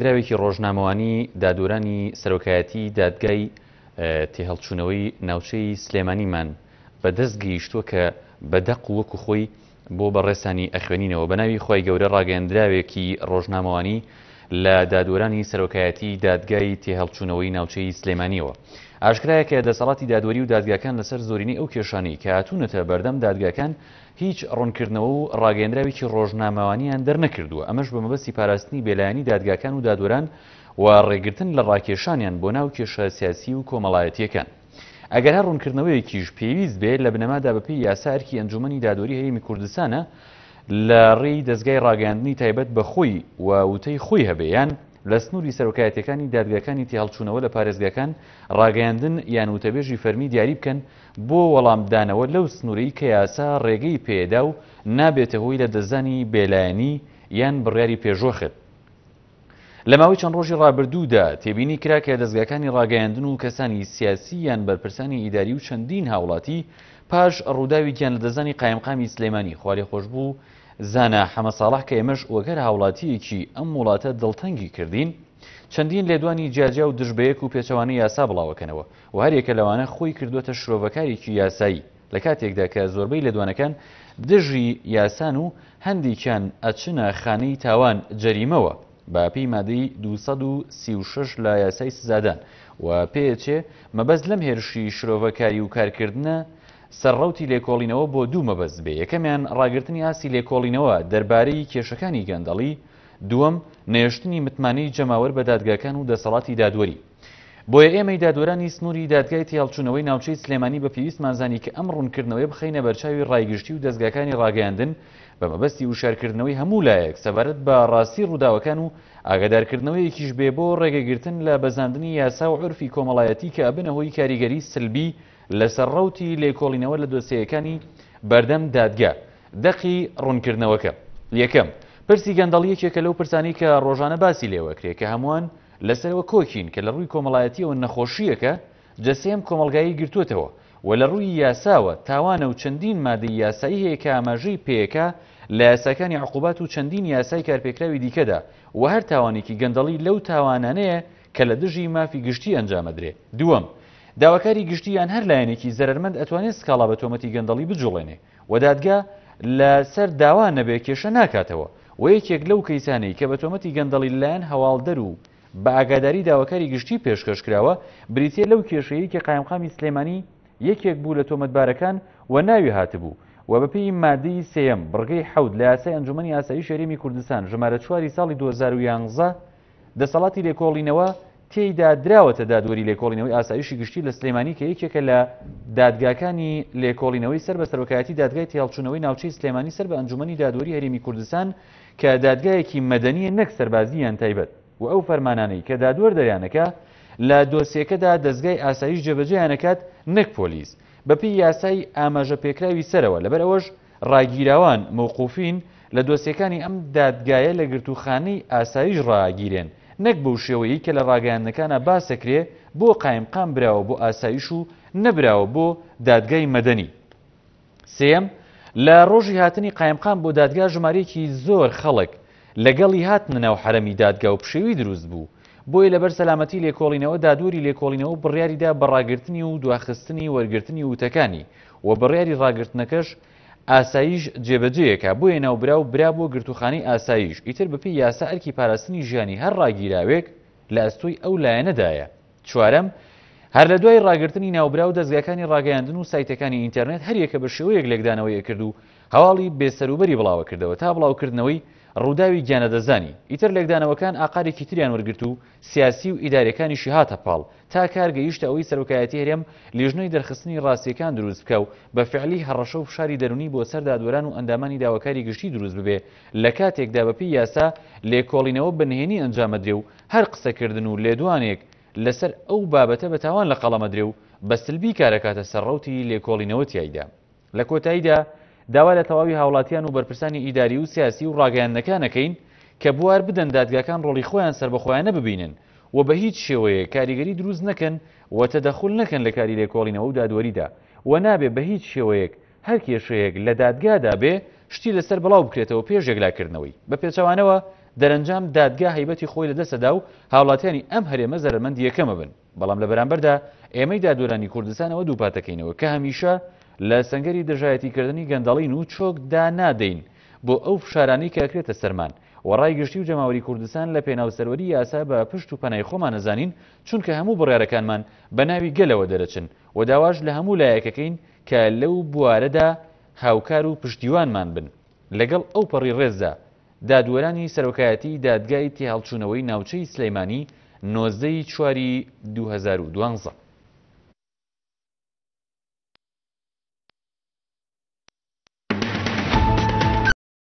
دراوێکی ڕۆژنامەوانی دادورانی سەرۆکایەتی دادگای تێهەڵچوونەوەی ناوچەی سلێمانیمان بەدەست گەیشتووە کە بەدەق وەکو خۆی بۆ بەڕێسانی ئەخوێنینەوە بەناوی خۆی گەورە ڕاگەندراوێکی ڕۆژنامەوانی لە دادورانی سەرۆکایەتی دادگای تێهەڵچوونەوەی ناوچەی سلێمانیەوە ئاشکرایەکە دەسەڵاتی دادوەری و دادگاکان لەسەر زۆرینی ئەو کێشانی کە هاتوونەتە بەردەم دادگاکان هیچ ڕوونکردنەوە و ڕاگەندراویکی ڕۆژنامەوانیان دەرنەکردووە ئەمەش بە مەبەستی پاراستنی بێلایانی دادگاکان و دادوەران و ڕێگرتن لە ڕاکێشانیان بۆ ناو کێشە سیاسی و کۆمەڵایەتیەکان. ئەگەر ڕوونکردنەوەیکیش پێویست بێت لە بنەمادا بەپی یاسارکی ئەنجومی دادوەری هەیەمی کوردستانە لە ڕێی دەستگای ڕاگەاندنی تایبەت بە خۆی و وتەی خۆی هەبیان لە سنووری سەرۆکایەتەکانی دادگەکانی تیاڵچوونەوە لە پارێزگەکان ڕاگەاندن یان وتەبێژی فەرمی دیاری بکەن بۆ وەڵامدانەوە لەو سنووری کە یاسا ڕێگەی پێدا و نابێتەهۆی لە دەزانی بێلایانی یان بڕیاری پێشۆخت لە ماوەی چەند ڕۆژی ڕابردوودا تێبینی کرا کە دەستگاکانی ڕاگەیاندن و کەسانی سیاسی یان بەرپرسانی ئیداری و چەندین هاوڵاتی پاش ڕووداویکیان لە دەزانی قایمقامی سلێمانی خوارێ خۆش بوو زانە حەمە ساڵح کە ئێمەش وەگەر هاوڵاتیەکی ئەم وڵاتە دڵتەنگی کردین چەندین لێدوانی جیاجیا و دژبەیەک و پێچەوانی یاسا بڵاوەکەنەوە و هەرێکە لەوانە خۆی کردوتە شرۆڤەکارێکی یاسایی لە کاتێکدا کە زۆربەی لێدوانەکان دژی یاسان و هەندێکیان ئەچنە خانەی تاوان جەریمەوە با پێی مادەی 236 لە یاسای سزادان و پێچێ مەبەز لەم هێرشی شرۆڤەکاری و کارکردنە سەرڕەوتی لێکۆڵینەوە بۆ دوو مەبەست بێ یەکەمیان ڕاگررتنی ئاسی لێکۆڵینەوە دەربارەی کێشەکانی گەندەڵی دووەم نێشتنی متمانەی جەماوەر بە دادگاکان و دەسەڵاتی دادوەری بۆیە ئێمەی دادوەرانی سنووری دادگای تیاڵچوونەوەی ناوچەی سلێمانی بە پێویست مازانی کە ئەم ڕوونکردنەوەی بخینە بەرچاوی ڕایگشتی و دەستگاکانی ڕاگەاندن بە مەبەستی وشارکردنەوەی هەموو لایەک سەبارەت بە ڕاستی ڕووداوەکان و ئاگادارکردنەوەیەکیش بێ بۆ ڕێگەگرتن لە بەزاندنی یاسا و عرفی کۆمەڵایەتی کە ئەبنەوەی کاریگەری سلبی لەسەر ڕوتی لێکۆڵینەوە لە دۆسیەکانی بەردەم دادگا دەقی ڕوونکردنەوەکە یەکەم پرسی گەندەڵ یەکێکە لەو پرسانی کە ڕۆژانە باسی لێوەکرێت کە هەمووان لەسەرەوە کۆکین کە لە ڕووی کۆمەڵایەتیەوە نەخۆشیەکە جەسێم کۆمەلگایی گرتوتەوە و لە ڕووی یاساوە تاوانە و چەندین مادەی یاسایی هەیە کە ئاماژەی پێەکە لە یاساکانی عقوبات و چەندین یاسای کارپێکراوی دیکەدا و هەر تاوانێکی گەندەڵی لەو تاوانانەیە کە لە دژی مافی گشتی ئەنجامەدرێ دووەم داواکاری گشتیان هەر لایەنێکی زەرمەند ئەتوانێت سکاڵا بە تۆمەتی گەندەڵی بجوڵێنێ وەدادگا لەسەر داوا نەبێ کێشە ناکاتەوە و یەکێک لەو کەیسانەی کە بە تۆمەتی گەندەڵی لایەن هەواڵدەر و بە ئاگاداری داواکاری گشتی پێشکەش کراوە بریتە لەو کێشەیە کە قایمقامی سلێمانی یەکێک بوو لە تۆمەتبارەکان و ناوی هاتبوو و بەپی مادەی سم بڕگەی حەود لە یاسای ئەنجومی یاسایی شەریمی کوردستان ژمارە چواری ساڵی 2011 دەسەڵاتی لێکۆڵینەوە تێیدا دراوەتە دادوەری لێکۆڵینەوەی ئاسایشی گشتی لە سلێمانی کە یەکێکە لە دادگاکانی لێکۆڵینەوەی سەر بە سەرۆکایەتی دادگای تێڵچوونەوەی ناوچەی سلێمانی سەر بە ئەنجومی دادوەری هەرێمی کوردستان کە دادگایەکی مەدەنیە نەک سەربازیان تایبەت و ئەو فەرمانانەی کە دادوەر دەریانەکە لە دۆسیەکەدا دەستگای ئاسایش جێبەجێیانەکات نەک پۆلیس بەپی یاسای ئاماژە پێکراوی سەرەوە لەبەر ئەوەش ڕاگیراوان مووقوفین لە دۆسیەکانی ئەم دادگایە لە گرتوخانەی ئاسایش ڕاگیرێن نەک بەو شێوەیە کە لە ڕاگەیانەکانە باسەکرێ بۆ قایمقام براوە بۆ ئاسایش و نەبراوە بۆ دادگای مەدەنی. سم لە ڕۆژی هاتنی قایمقام بۆ دادگا ژمارەیەکی زۆر خەڵک لەگەڵی هاتن ناو حرەمی دادگا و پشێوی دروست بوو. بۆیە لەبەر سەلامەتی لێکۆڵینەوە دادووری لێکۆڵینەوە بڕیاریدا بەڕاگررتنی و دواخستنی وەرگرتنی وتەکانی و بڕیاری ڕاگررتنەکەش ئاساییش جێبەجەیەکە بۆیە ناوبرا و برا بۆ گرتوخانی ئاساییش ئیتر بپی یاسا ئەرکی پاراستنی ژیانی هەر ڕاگیراوێک لە ئەستۆی ئەو لایەنەدایە چوارەم هەر لە دوای ڕاگررتنی ناوبرا و دەستگاکانی ڕاگەیاندن و سایتەکانی ئینتەرنێت هەریەکە بە شێوەیەک لەگدانەوەی کرد و هەواڵی بێسەروبەری بڵاوە کردەوە تا بڵاوکردنەوەی ڕووداوی گیانەدەزانی ئیتر لێکدانەوەکان ئاقارێکی تریان وەرگرت و سیاسی و ئیدارەکانیشی هاتە پاڵ تا کارگەیشتە ئەوەی سەرۆکایەتی هەرێم لێژنەی دەرخستنی ڕاستیەکان دروست بکە و بە فعلی هەڕەشە و شاری دەرونی بۆ سەردادوەران و ئەندامانی داواکاری گشتی دروست ببێ لە کاتێکدا بەپی یاسا لێکۆڵینەوە بنهێنی ئەنجامەدرێ و هەر قسەکردن و لێدوانێک لەسەر ئەو بابەتە بە تاوان لە قەڵەمەدرێ و بەسلبی کارەکاتە سەرڕوتی لێکۆڵینەوە تایدا لە کۆتاییدا داوا لە تەواوی هاوڵاتیان و بەرپرسانی ئیداری و سیاسی و ڕاگەیانەکانەکەین کە بوار بدەن دادگاکان ڕۆڵی خۆیان سربەخۆیانە ببینن و بە هیچ شێوەیە کاریگەری دروست نەکەن و تەدەخل نەکەن لە کاری لێکۆڵینەوە و دادوەریدا و نابێ بە هیچ شێوەیەک هەر کێشەیەک لە دادگادا بێ شتی لەسەر بڵاو بکرێتەوە پێش ێگلاکردنەوەی بە پێچوانەوە دەرەنجام دادگا هیبەتی خۆی لە دەسەدا و هاوڵاتیانی ئەم هەرێمە زەرمەند یەکەمە بن بەڵام لە بەرامبەردا ئێمەی دادوەرانی کوردستانەوە دووپاتەکەینەوە کە هەمیشە لە سنگەری دەژایەتیکردنی گەندەڵین و چۆکدا نادەین بۆ ئەو فشارانی کە ئەکرێتە سەرمان وەڕای گشتی و جەماوەری کوردستان لە پێناوسەروەری یاسا بە پشت و پەنای خۆمان نەزانین چونکە هەموو بڕیارەکانمان بە ناوی گەلەوە دەرەچن و داواش لە هەموو لایەکەکەین کە لەو بوارەدا هاوکار و پشتیوانمان بن لەگەڵ ئەو پەڕی ڕێزدا دادوەرانی سەرۆکایەتی دادگای تێهاڵچوونەوەی ناوچەی سلەیمانی نۆزدەی چواری 2012.